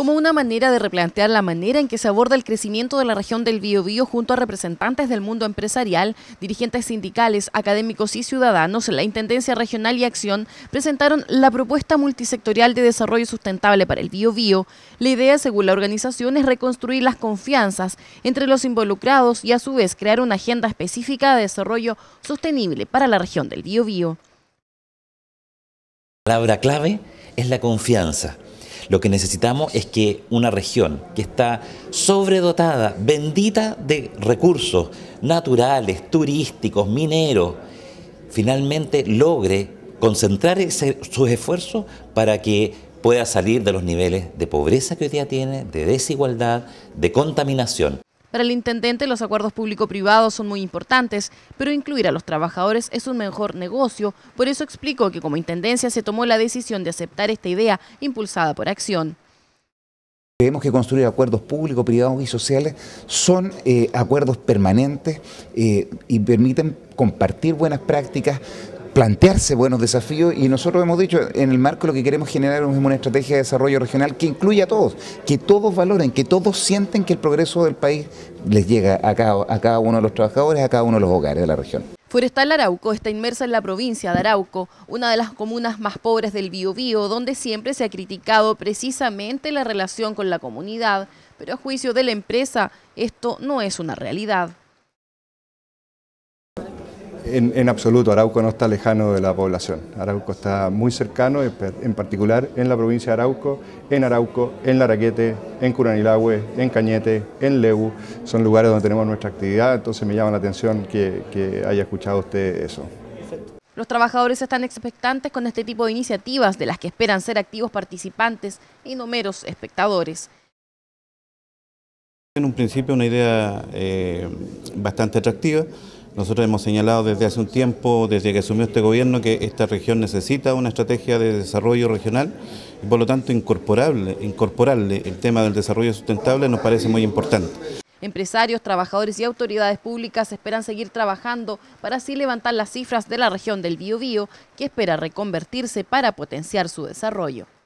como una manera de replantear la manera en que se aborda el crecimiento de la región del Biobío junto a representantes del mundo empresarial, dirigentes sindicales, académicos y ciudadanos, la Intendencia Regional y Acción presentaron la propuesta multisectorial de desarrollo sustentable para el Biobío. La idea, según la organización, es reconstruir las confianzas entre los involucrados y a su vez crear una agenda específica de desarrollo sostenible para la región del Biobío. La palabra clave es la confianza. Lo que necesitamos es que una región que está sobredotada, bendita de recursos naturales, turísticos, mineros, finalmente logre concentrar sus esfuerzos para que pueda salir de los niveles de pobreza que hoy día tiene, de desigualdad, de contaminación. Para el intendente los acuerdos público-privados son muy importantes, pero incluir a los trabajadores es un mejor negocio, por eso explicó que como intendencia se tomó la decisión de aceptar esta idea impulsada por Acción. Creemos que construir acuerdos públicos, privados y sociales son eh, acuerdos permanentes eh, y permiten compartir buenas prácticas, plantearse buenos desafíos y nosotros hemos dicho, en el marco lo que queremos generar es una estrategia de desarrollo regional que incluya a todos, que todos valoren, que todos sienten que el progreso del país les llega a cada, a cada uno de los trabajadores, a cada uno de los hogares de la región. Forestal Arauco está inmersa en la provincia de Arauco, una de las comunas más pobres del Biobío, donde siempre se ha criticado precisamente la relación con la comunidad, pero a juicio de la empresa esto no es una realidad. En, absoluto, Arauco no está lejano de la población. Arauco está muy cercano, en particular en la provincia de Arauco, en Arauco, en Laraquete, en Curanilagüe, en Cañete, en Lebu. Son lugares donde tenemos nuestra actividad, entonces me llama la atención que, haya escuchado usted eso. Los trabajadores están expectantes con este tipo de iniciativas, de las que esperan ser activos participantes y no meros espectadores. En un principio una idea eh, bastante atractiva, nosotros hemos señalado desde hace un tiempo, desde que asumió este gobierno, que esta región necesita una estrategia de desarrollo regional y por lo tanto incorporable, el tema del desarrollo sustentable nos parece muy importante. Empresarios, trabajadores y autoridades públicas esperan seguir trabajando para así levantar las cifras de la región del Biobío, que espera reconvertirse para potenciar su desarrollo.